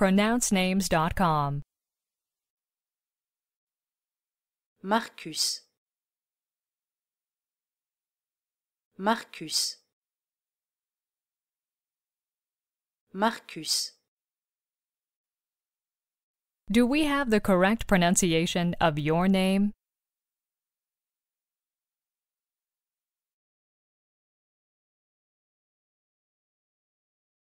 pronouncenames.com. Marcus Marcus Marcus Do we have the correct pronunciation of your name?